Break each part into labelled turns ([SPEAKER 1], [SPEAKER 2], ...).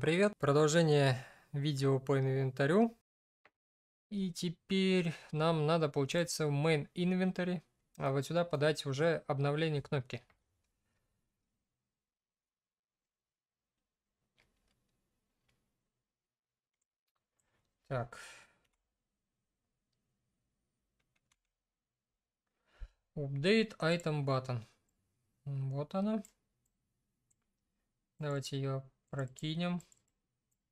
[SPEAKER 1] Привет, продолжение видео по инвентарю. И теперь нам надо, получается, в main inventory, а вот сюда подать уже обновление кнопки. Так. Update item button. Вот она. Давайте ее прокинем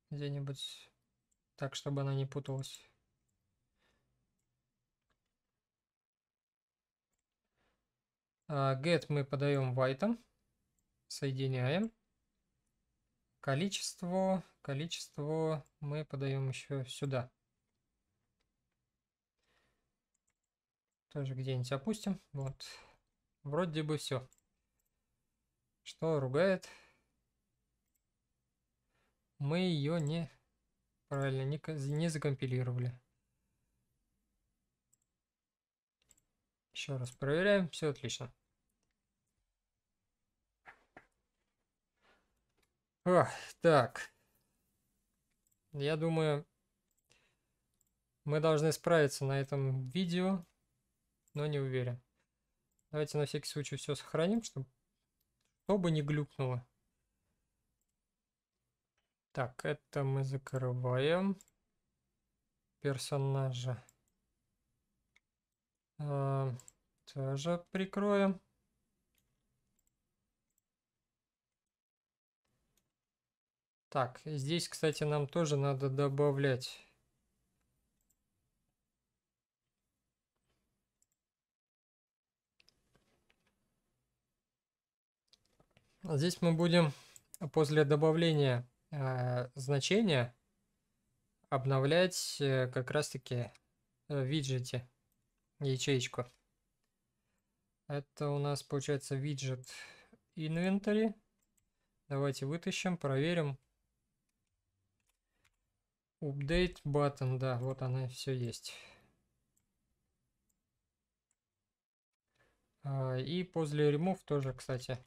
[SPEAKER 1] где-нибудь так, чтобы она не путалась. А, get мы подаем вайтом, соединяем. Количество, количество мы подаем еще сюда. Тоже где-нибудь опустим. Вот. Вроде бы все. Что ругает? мы ее не правильно не, не закомпилировали. Еще раз проверяем, все отлично. Ох, так, я думаю, мы должны справиться на этом видео, но не уверен. Давайте на всякий случай все сохраним, чтобы, чтобы не глюкнуло. Так, это мы закрываем. Персонажа. А, тоже прикроем. Так, здесь, кстати, нам тоже надо добавлять. Здесь мы будем а, после добавления Э, значение обновлять э, как раз-таки в э, виджете ячеечку. Это у нас получается виджет инвентарь. Давайте вытащим, проверим. Update button, да, вот она все есть. А, и после remove тоже, кстати.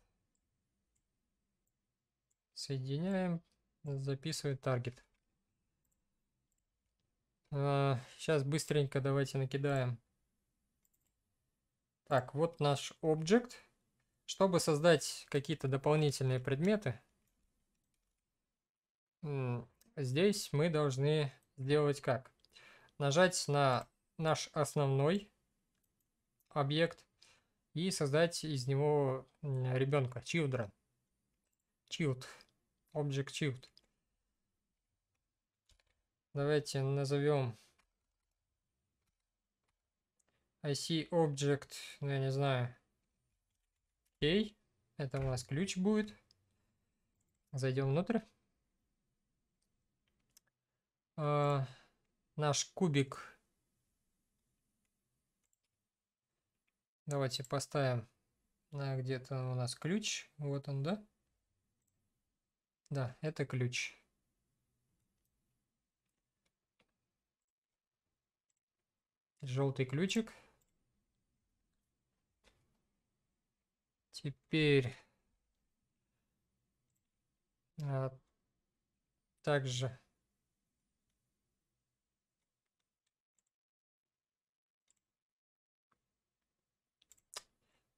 [SPEAKER 1] Соединяем, записывает таргет. сейчас а, быстренько давайте накидаем. Так, вот наш объект. Чтобы создать какие-то дополнительные предметы, здесь мы должны сделать как? Нажать на наш основной объект и создать из него ребенка, children. Child, object child. Давайте назовем IC Object, ну я не знаю, K. Это у нас ключ будет. Зайдем внутрь. А, наш кубик. Давайте поставим на где-то у нас ключ. Вот он, да? Да, это ключ. желтый ключик. Теперь а, также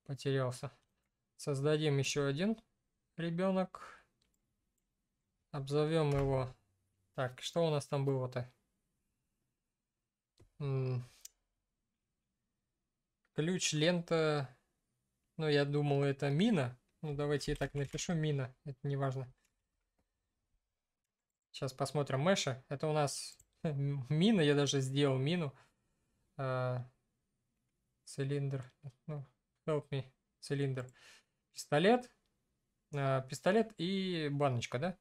[SPEAKER 1] потерялся. Создадим еще один ребенок. Обзовем его. Так, что у нас там было-то? Ключ, лента. Ну, я думал, это мина. Ну, давайте я так напишу. Мина. Это не важно. Сейчас посмотрим Мэша. Это у нас мина. Я даже сделал мину. А... Цилиндр. Ну, help me. Цилиндр. Пистолет. А, пистолет и баночка, да?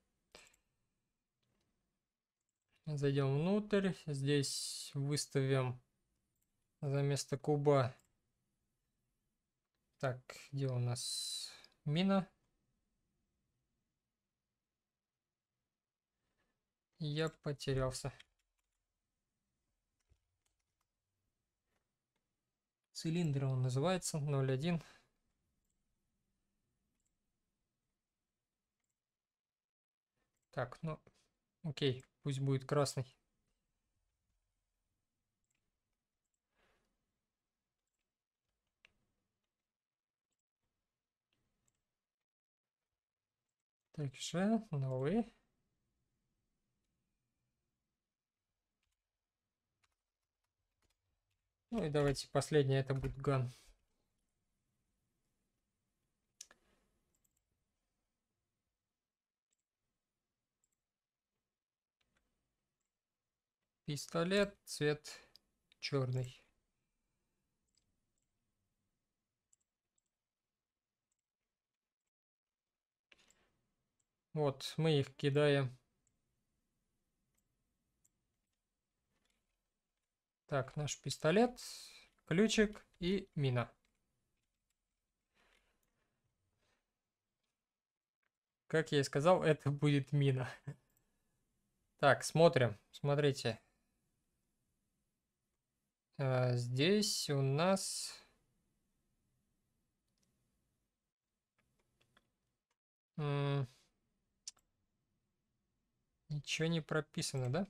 [SPEAKER 1] Зайдем внутрь. Здесь выставим за место куба так, где у нас мина? Я потерялся. Цилиндр он называется, 01. Так, ну, окей, пусть будет красный. также новый Ну и давайте последнее, это будет ган. Пистолет, цвет черный. Вот мы их кидаем. Так, наш пистолет, ключик и мина. Как я и сказал, это будет мина. Так, смотрим. Смотрите. А, здесь у нас... М Ничего не прописано, да?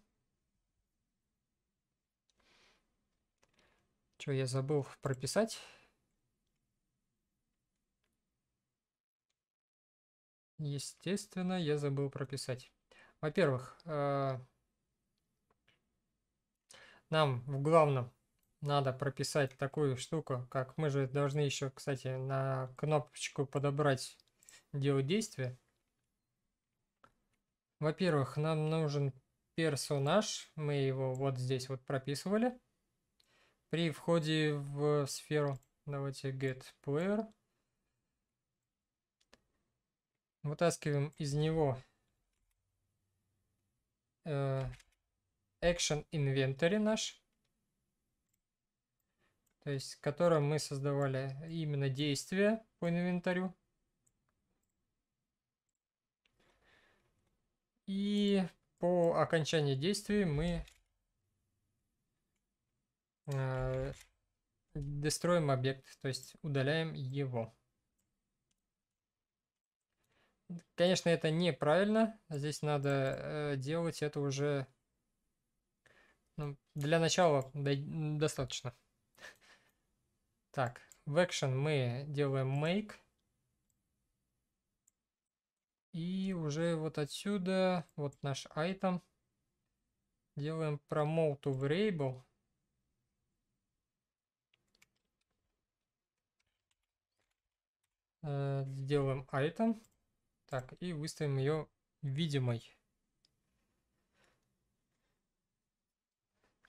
[SPEAKER 1] Что, я забыл прописать? Естественно, я забыл прописать. Во-первых, э, нам в главном надо прописать такую штуку, как мы же должны еще, кстати, на кнопочку подобрать дело действия. Во-первых, нам нужен персонаж. Мы его вот здесь вот прописывали. При входе в сферу давайте get player. Вытаскиваем из него э, action inventory наш. То есть, которым мы создавали именно действия по инвентарю. И по окончании действий мы э, дестроим объект, то есть удаляем его. Конечно, это неправильно. Здесь надо э, делать это уже ну, для начала до достаточно. Так, в action мы делаем make. И уже вот отсюда, вот наш item, делаем promote to variable. Сделаем item. Так, и выставим ее видимой.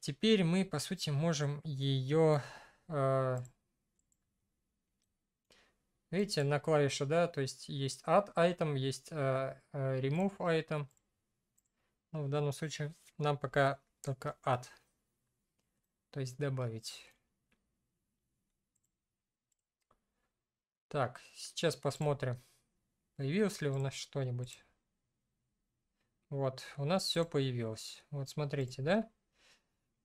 [SPEAKER 1] Теперь мы, по сути, можем ее Видите, на клавише, да, то есть есть add item, есть э, э, remove item. Ну, в данном случае нам пока только add, то есть добавить. Так, сейчас посмотрим, появилось ли у нас что-нибудь. Вот, у нас все появилось. Вот смотрите, да?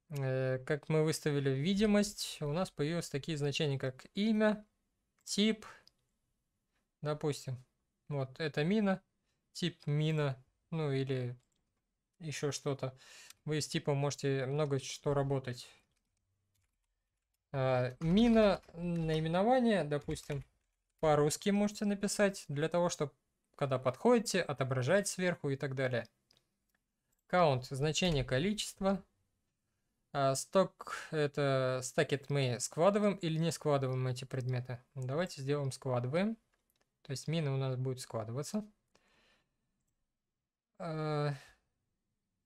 [SPEAKER 1] Э, как мы выставили видимость, у нас появились такие значения, как имя, тип, допустим, вот это мина, тип мина, ну или еще что-то. Вы с типом можете много что работать. А, мина наименование, допустим, по-русски можете написать, для того, чтобы когда подходите, отображать сверху и так далее. Count – значение количества. сток – это стакет мы складываем или не складываем эти предметы. Давайте сделаем складываем. То есть мины у нас будут складываться. Э,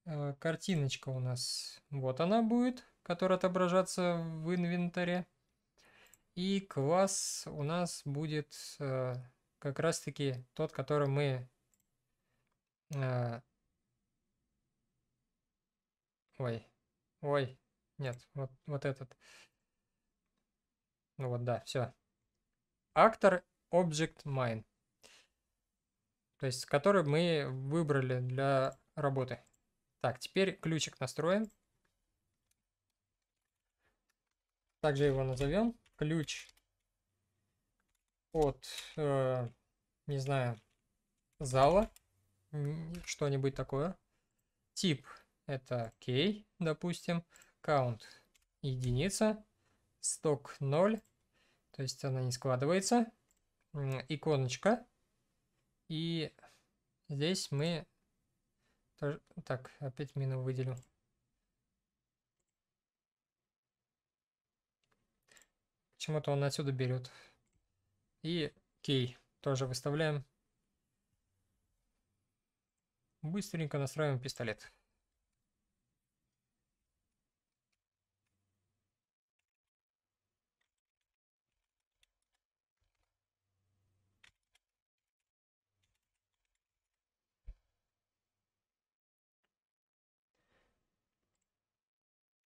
[SPEAKER 1] э, картиночка у нас, вот она будет, которая отображаться в инвентаре. И класс у нас будет э, как раз-таки тот, который мы... Ой, ой, нет, вот, вот этот. Ну вот, да, все. Актор Object Mine, то есть который мы выбрали для работы. Так, теперь ключик настроим. Также его назовем ключ от, э, не знаю, зала, что-нибудь такое. Тип это кей, допустим, count единица, сток 0, то есть она не складывается иконочка. И здесь мы... Так, опять мину выделю. Почему-то он отсюда берет. И кей тоже выставляем. Быстренько настраиваем пистолет.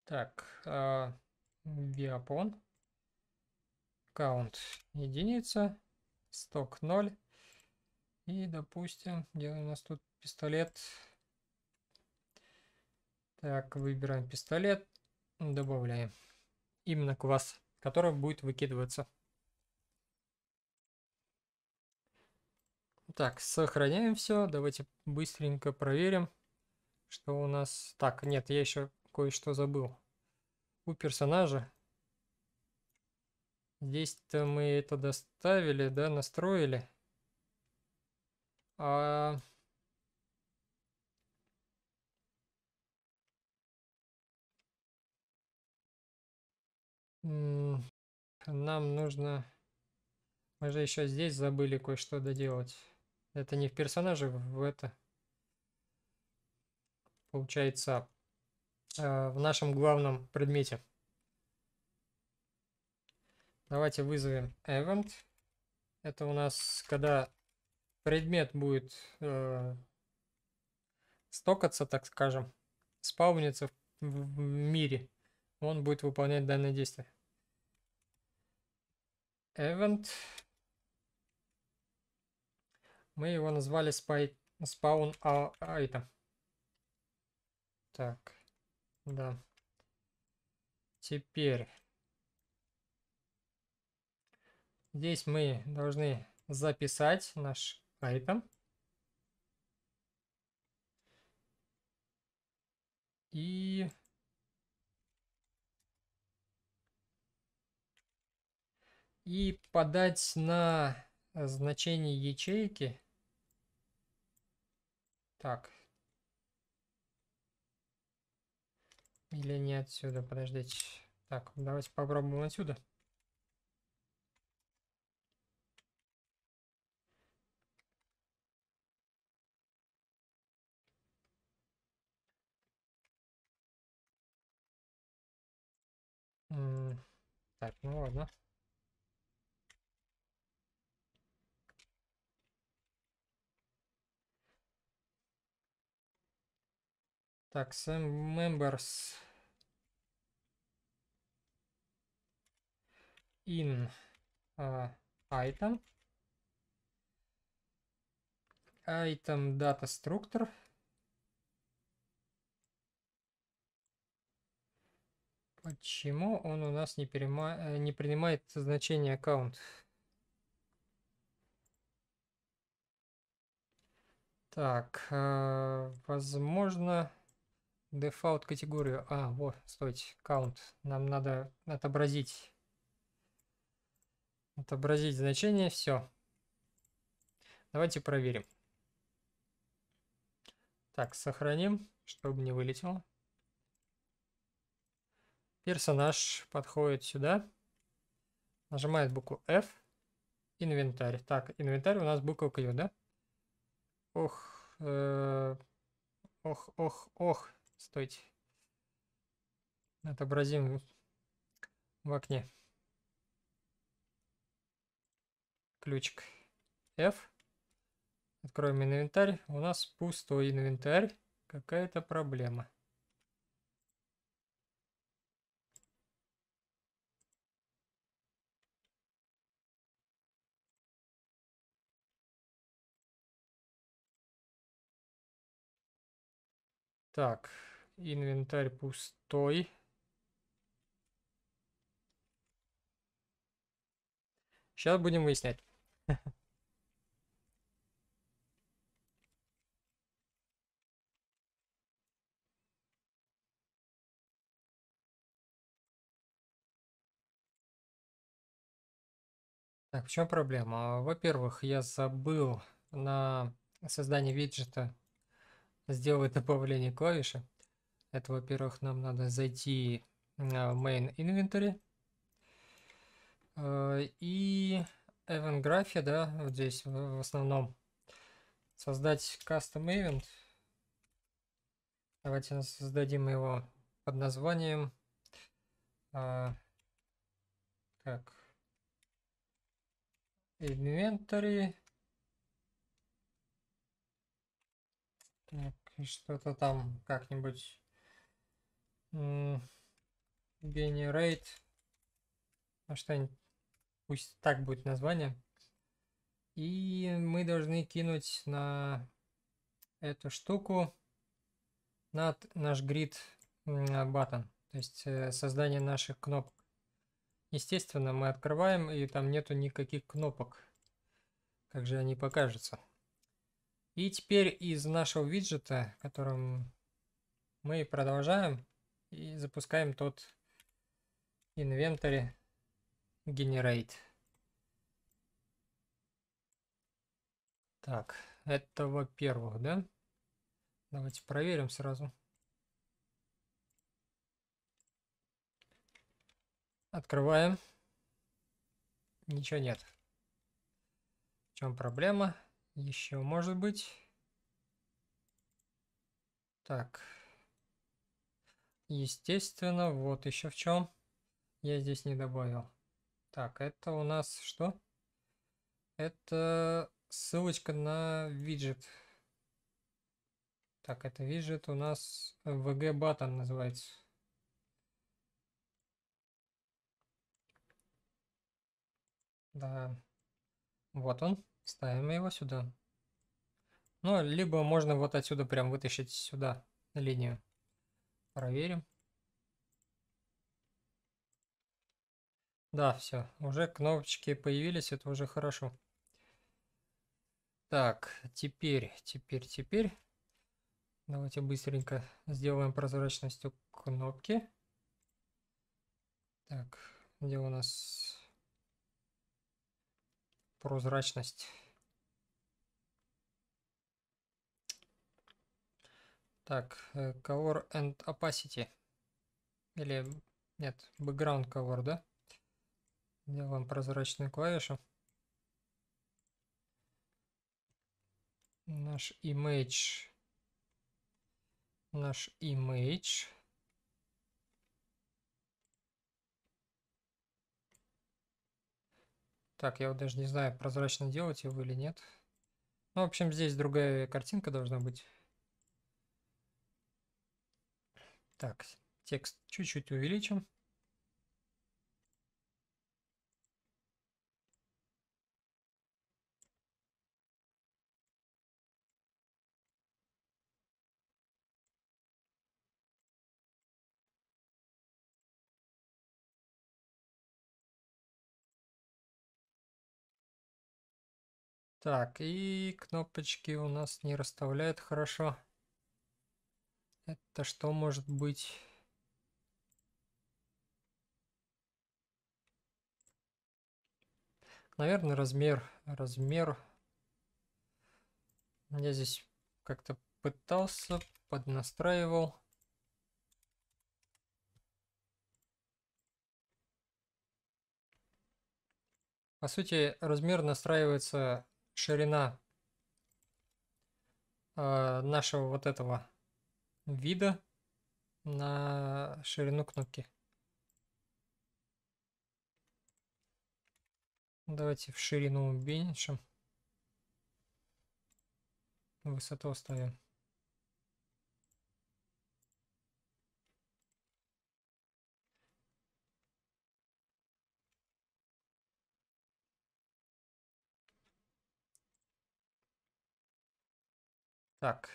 [SPEAKER 1] Так, э, а, биопон. единица. Сток 0. И, допустим, где у нас тут пистолет? Так, выбираем пистолет. Добавляем. Именно к вас, который будет выкидываться. Так, сохраняем все. Давайте быстренько проверим, что у нас... Так, нет, я еще кое-что забыл. У персонажа. Здесь-то мы это доставили, да, настроили. А... Нам нужно... Мы же еще здесь забыли кое-что доделать. Это не в персонаже, в это. Получается, Э, в нашем главном предмете. Давайте вызовем event. Это у нас, когда предмет будет э, стокаться, так скажем, спауниться в мире, он будет выполнять данное действие. Event. Мы его назвали spy, spawn а, item. Так. Да. Теперь. Здесь мы должны записать наш item. И... И подать на значение ячейки. Так, Или не отсюда, подождите. Так, давайте попробуем отсюда. так, ну ладно. Так, Sam Members. in uh, item item data structure почему он у нас не, перема... Э, не принимает значение аккаунт так э, возможно дефаут категорию а вот стойте аккаунт нам надо отобразить Отобразить значение, все. Давайте проверим. Так, сохраним, чтобы не вылетело. Персонаж подходит сюда, нажимает букву F, инвентарь. Так, инвентарь у нас буква Q, да? Ох, э, ох, ох, ох, стойте. Отобразим в окне. ключик F. Откроем инвентарь. У нас пустой инвентарь. Какая-то проблема. Так, инвентарь пустой. Сейчас будем выяснять. Так, в чем проблема? Во-первых, я забыл на создание виджета сделать добавление клавиши. Это, во-первых, нам надо зайти э, в main inventory. Э, и event графе, да, вот здесь в основном. Создать custom event. Давайте создадим его под названием. А, так. Inventory. Так, что-то там как-нибудь. Generate. А что-нибудь пусть так будет название. И мы должны кинуть на эту штуку над наш grid button то есть э, создание наших кнопок. Естественно, мы открываем, и там нету никаких кнопок. Как же они покажутся. И теперь из нашего виджета, которым мы продолжаем, и запускаем тот инвентарь, generate. Так, это во-первых, да? Давайте проверим сразу. Открываем. Ничего нет. В чем проблема? Еще может быть. Так. Естественно, вот еще в чем. Я здесь не добавил. Так, это у нас что? Это ссылочка на виджет. Так, это виджет у нас VG Button называется. Да. Вот он. Ставим его сюда. Ну, либо можно вот отсюда прям вытащить сюда линию. Проверим. Да, все, уже кнопочки появились, это уже хорошо. Так, теперь, теперь, теперь. Давайте быстренько сделаем прозрачностью кнопки. Так, где у нас прозрачность? Так, э, color and opacity. Или, нет, background color, да? Делаем прозрачную клавишу, Наш image. Наш image. Так, я вот даже не знаю, прозрачно делать его или нет. Ну, в общем, здесь другая картинка должна быть. Так, текст чуть-чуть увеличим. Так, и кнопочки у нас не расставляют хорошо. Это что может быть? Наверное, размер. Размер. Я здесь как-то пытался, поднастраивал. По сути, размер настраивается ширина э, нашего вот этого вида на ширину кнопки. Давайте в ширину уменьшим. Высоту оставим. Так.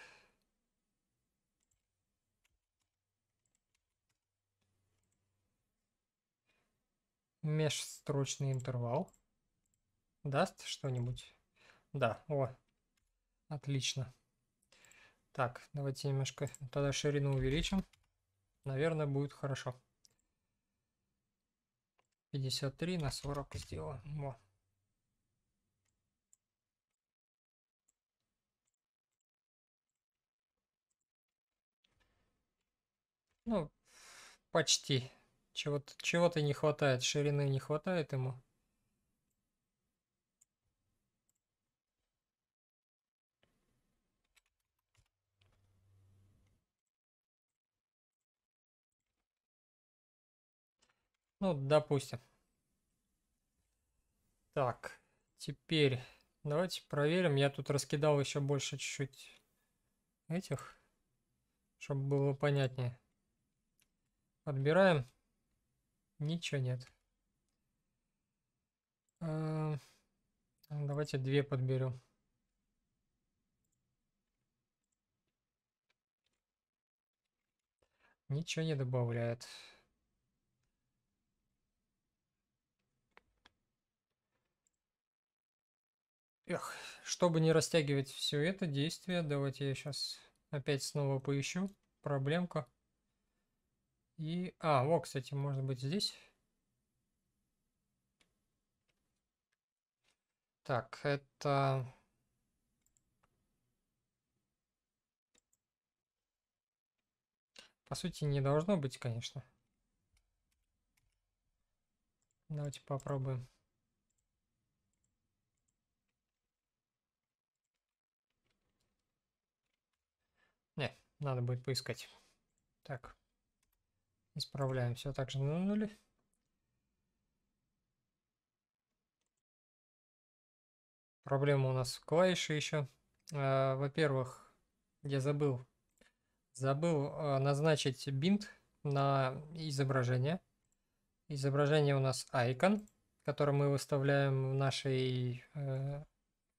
[SPEAKER 1] Межстрочный интервал. Даст что-нибудь? Да, о, отлично. Так, давайте немножко тогда ширину увеличим. Наверное, будет хорошо. 53 на 40 сделаем. Во. Ну, почти. Чего-то чего, -то, не хватает, ширины не хватает ему. Ну, допустим. Так, теперь давайте проверим. Я тут раскидал еще больше чуть-чуть этих, чтобы было понятнее. Подбираем. Ничего нет. А, давайте две подберу. Ничего не добавляет. Эх, чтобы не растягивать все это действие, давайте я сейчас опять снова поищу. проблемку. И... А, вот, кстати, может быть здесь. Так, это... По сути, не должно быть, конечно. Давайте попробуем. Не, надо будет поискать. Так. Исправляем все так же на нуле. Проблема у нас в клавише еще. А, во-первых, я забыл. Забыл а, назначить бинт на изображение. Изображение у нас icon, который мы выставляем в нашей э,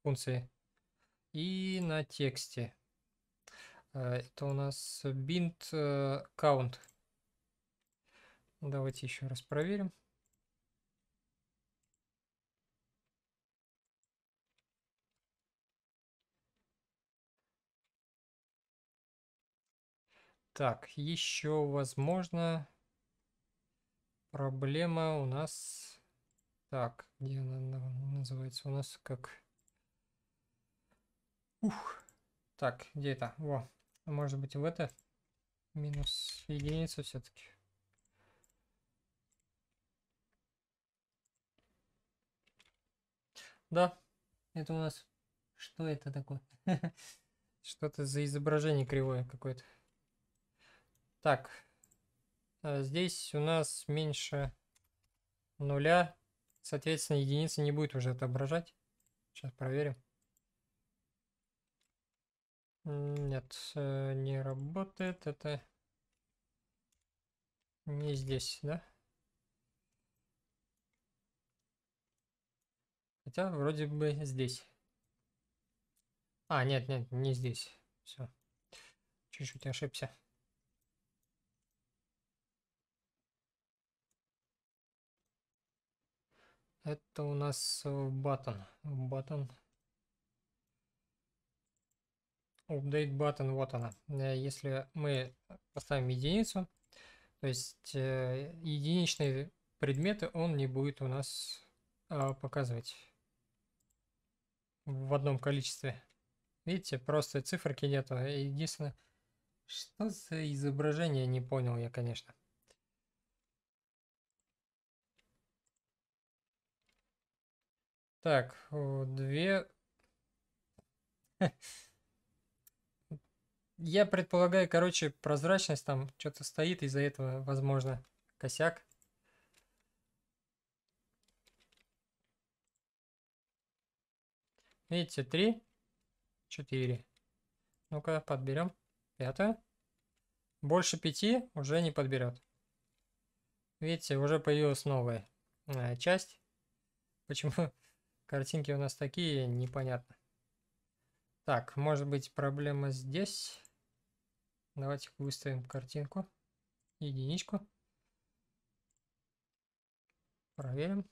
[SPEAKER 1] функции. И на тексте. Э, это у нас bind э, count. Давайте еще раз проверим. Так, еще, возможно, проблема у нас... Так, где она называется у нас как... Ух! Так, где это? Во, может быть в это минус единица все-таки. Да, это у нас... Что это такое? Что-то за изображение кривое какое-то. Так, э, здесь у нас меньше нуля, соответственно, единица не будет уже отображать. Сейчас проверим. Нет, э, не работает. Это не здесь, да? Хотя вроде бы здесь. А, нет, нет, не здесь. Все. Чуть-чуть ошибся. Это у нас батон. Батон. Update button, вот она. Э, если мы поставим единицу, то есть э, единичные предметы он не будет у нас а, показывать в одном количестве. Видите, просто циферки нету. Единственное, что за изображение, не понял я, конечно. Так, две... Я предполагаю, короче, прозрачность там что-то стоит, из-за этого, возможно, косяк. Видите, 3, 4. Ну-ка, подберем. Пятое. Больше 5 уже не подберет. Видите, уже появилась новая э, часть. Почему картинки у нас такие, непонятно. Так, может быть проблема здесь. Давайте выставим картинку. Единичку. Проверим.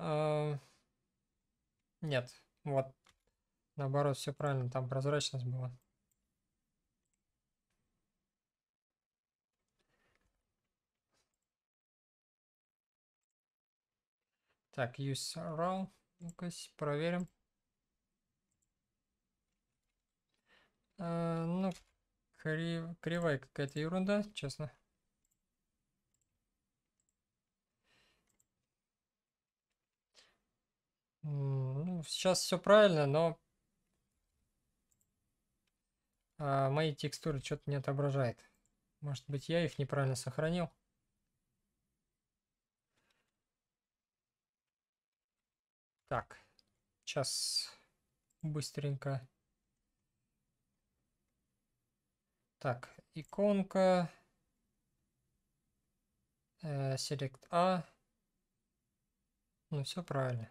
[SPEAKER 1] Эм, нет, вот. Наоборот, все правильно, там прозрачность была. Так, use raw. Ну-ка, проверим. А, ну, крив... кривая какая-то ерунда, честно. Ну, сейчас все правильно, но а мои текстуры что-то не отображает. Может быть, я их неправильно сохранил? Так, сейчас быстренько. Так, иконка. Select э, A. А. Ну, все правильно.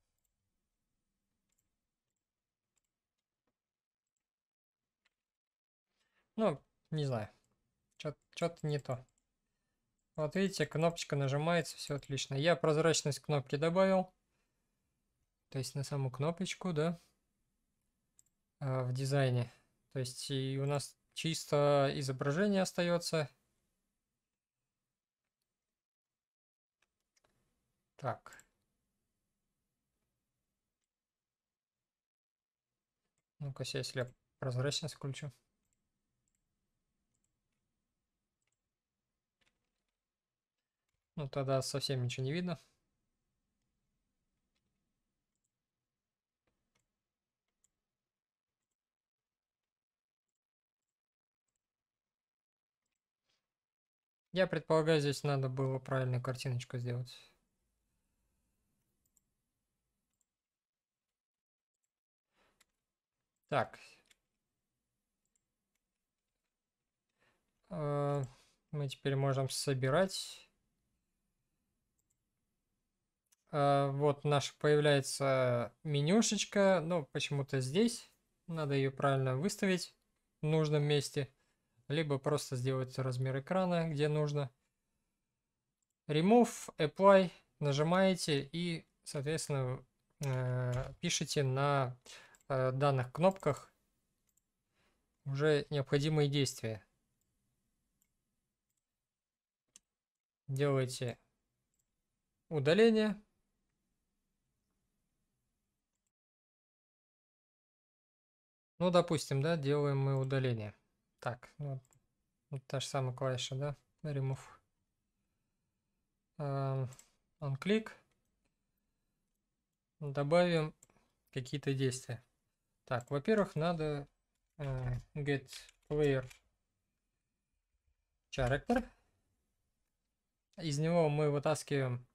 [SPEAKER 1] Ну, не знаю. Что-то не то. Вот видите, кнопочка нажимается, все отлично. Я прозрачность кнопки добавил. То есть на саму кнопочку, да. А, в дизайне. То есть и у нас чисто изображение остается. Так. Ну-ка, сейчас я прозрачность включу. Ну тогда совсем ничего не видно. Я предполагаю, здесь надо было правильную картиночку сделать. Так. Э, мы теперь можем собирать. А, вот наша появляется менюшечка, но почему-то здесь надо ее правильно выставить в нужном месте, либо просто сделать размер экрана, где нужно. Remove, Apply, нажимаете и, соответственно, э, пишите на э, данных кнопках уже необходимые действия. Делаете удаление. Ну, допустим, да, делаем мы удаление. Так, ну, вот та же самая клавиша, да, remove. Uh, on click. Добавим какие-то действия. Так, во-первых, надо uh, get player character. Из него мы вытаскиваем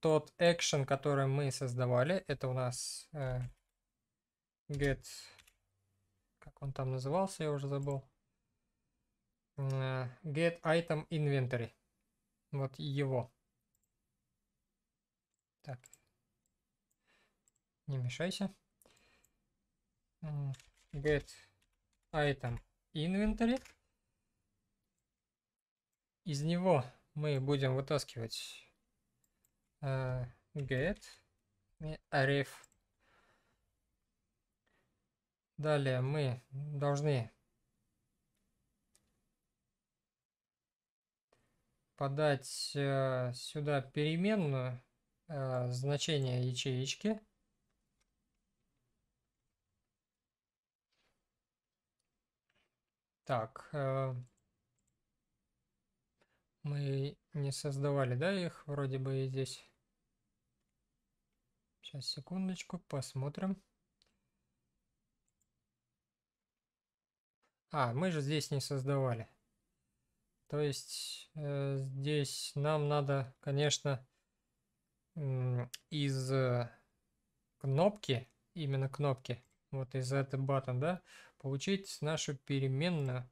[SPEAKER 1] тот action, который мы создавали. Это у нас э, get как он там назывался, я уже забыл. Э, get item inventory. Вот его. Так. Не мешайся. Get item inventory. Из него мы будем вытаскивать э, get array Далее мы должны подать э, сюда переменную э, значение ячеечки. Так, э, мы не создавали, да, их вроде бы и здесь. Сейчас, секундочку, посмотрим. А, мы же здесь не создавали. То есть э, здесь нам надо, конечно, из э, кнопки, именно кнопки, вот из этого button, да, получить нашу переменную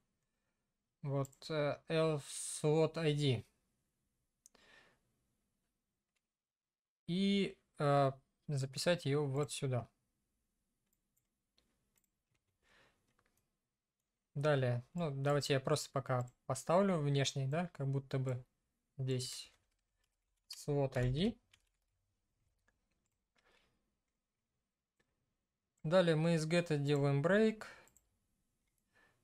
[SPEAKER 1] вот э, slot ID. И э, записать ее вот сюда. Далее, ну давайте я просто пока поставлю внешний, да, как будто бы здесь слот ID. Далее мы из get делаем break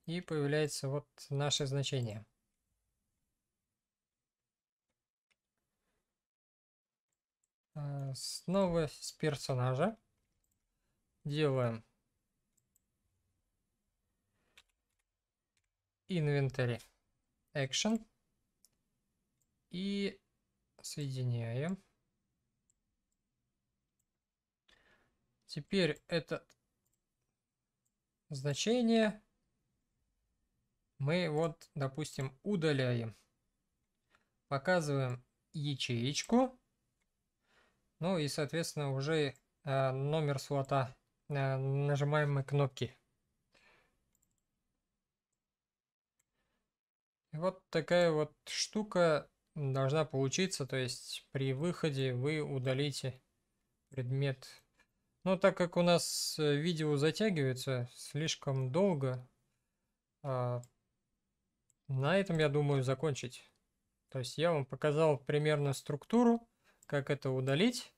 [SPEAKER 1] и появляется вот наше значение. А, снова с персонажа делаем Inventory Action. И соединяем. Теперь это значение мы вот, допустим, удаляем. Показываем ячеечку. Ну и, соответственно, уже э, номер слота э, мы кнопки. Вот такая вот штука должна получиться, то есть при выходе вы удалите предмет. Но так как у нас э, видео затягивается слишком долго, а, на этом я думаю закончить. То есть я вам показал примерно структуру, как это удалить.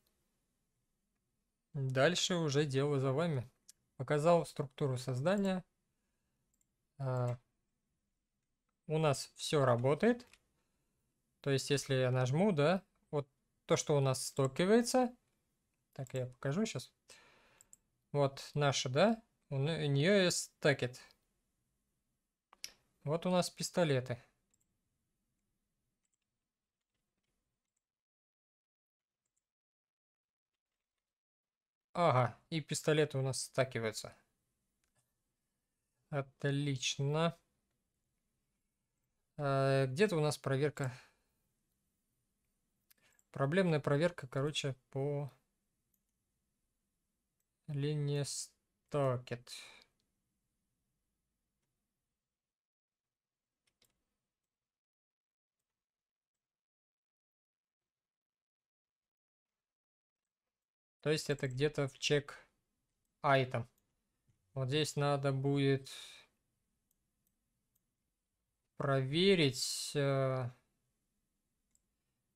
[SPEAKER 1] Дальше уже дело за вами. Показал структуру создания. А, у нас все работает. То есть, если я нажму, да, вот то, что у нас стокивается. Так, я покажу сейчас. Вот наша, да, у нее есть стакет. Вот у нас пистолеты. Ага, и пистолеты у нас стакиваются. Отлично. Э, где-то у нас проверка. Проблемная проверка, короче, по линии стокет. То есть это где-то в чек item. Вот здесь надо будет проверить э,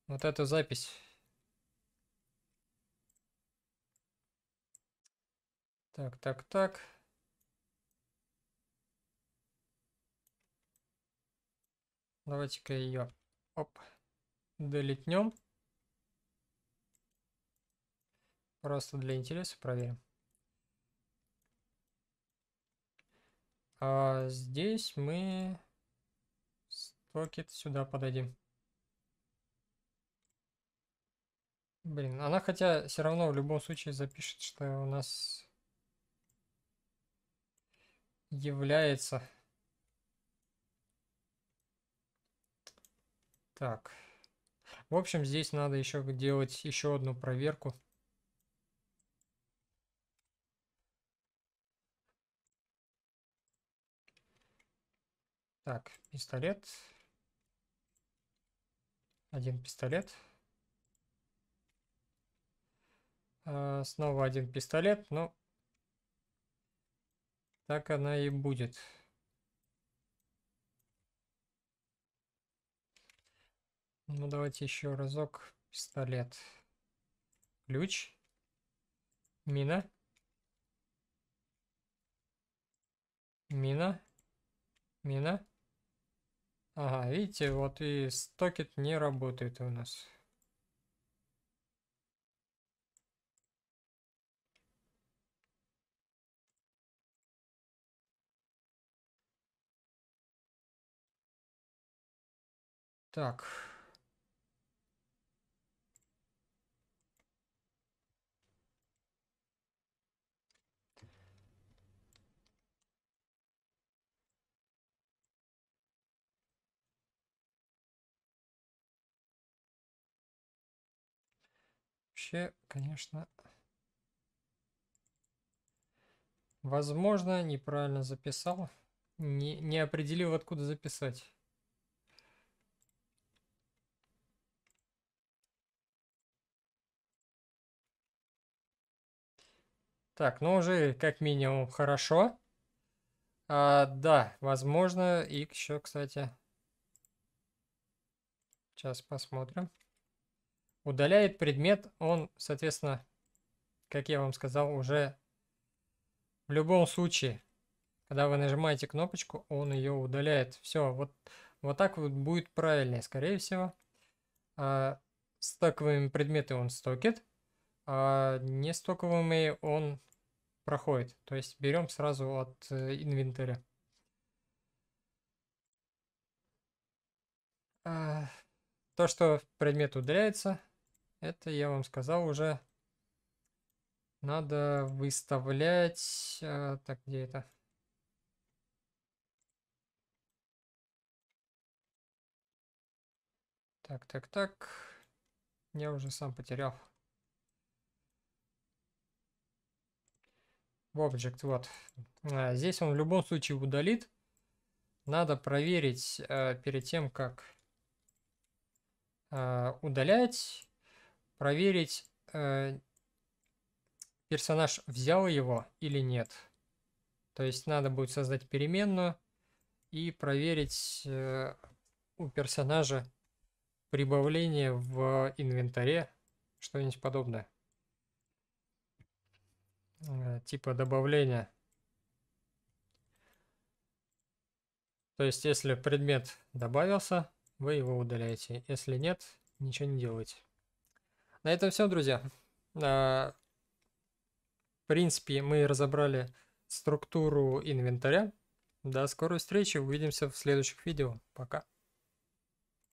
[SPEAKER 1] вот эту запись. Так, так, так. Давайте-ка ее оп, долетнем. Просто для интереса проверим. А здесь мы Сокет сюда подадим. Блин, она хотя все равно в любом случае запишет, что у нас является. Так. В общем, здесь надо еще делать еще одну проверку. Так, пистолет. Один пистолет. А, снова один пистолет, но так она и будет. Ну давайте еще разок пистолет. Ключ. Мина. Мина. Мина. Ага, видите, вот и стокет не работает у нас. Так. вообще, конечно, возможно, неправильно записал. Не, не определил, откуда записать. Так, ну уже как минимум хорошо. А, да, возможно, и еще, кстати. Сейчас посмотрим удаляет предмет, он, соответственно, как я вам сказал, уже в любом случае, когда вы нажимаете кнопочку, он ее удаляет. Все, вот, вот так вот будет правильнее, скорее всего. А, стоковыми предметы он стокит, а не стоковыми он проходит. То есть берем сразу от э, инвентаря. А, то, что предмет удаляется, это я вам сказал уже. Надо выставлять... А, так, где это? Так, так, так. Я уже сам потерял. В Object, вот. А, здесь он в любом случае удалит. Надо проверить а, перед тем, как э, удалять проверить, э, персонаж взял его или нет. То есть надо будет создать переменную и проверить э, у персонажа прибавление в инвентаре, что-нибудь подобное. Э, типа добавления. То есть если предмет добавился, вы его удаляете. Если нет, ничего не делаете. На этом все, друзья. А, в принципе, мы разобрали структуру инвентаря. До скорой встречи, увидимся в следующих видео. Пока.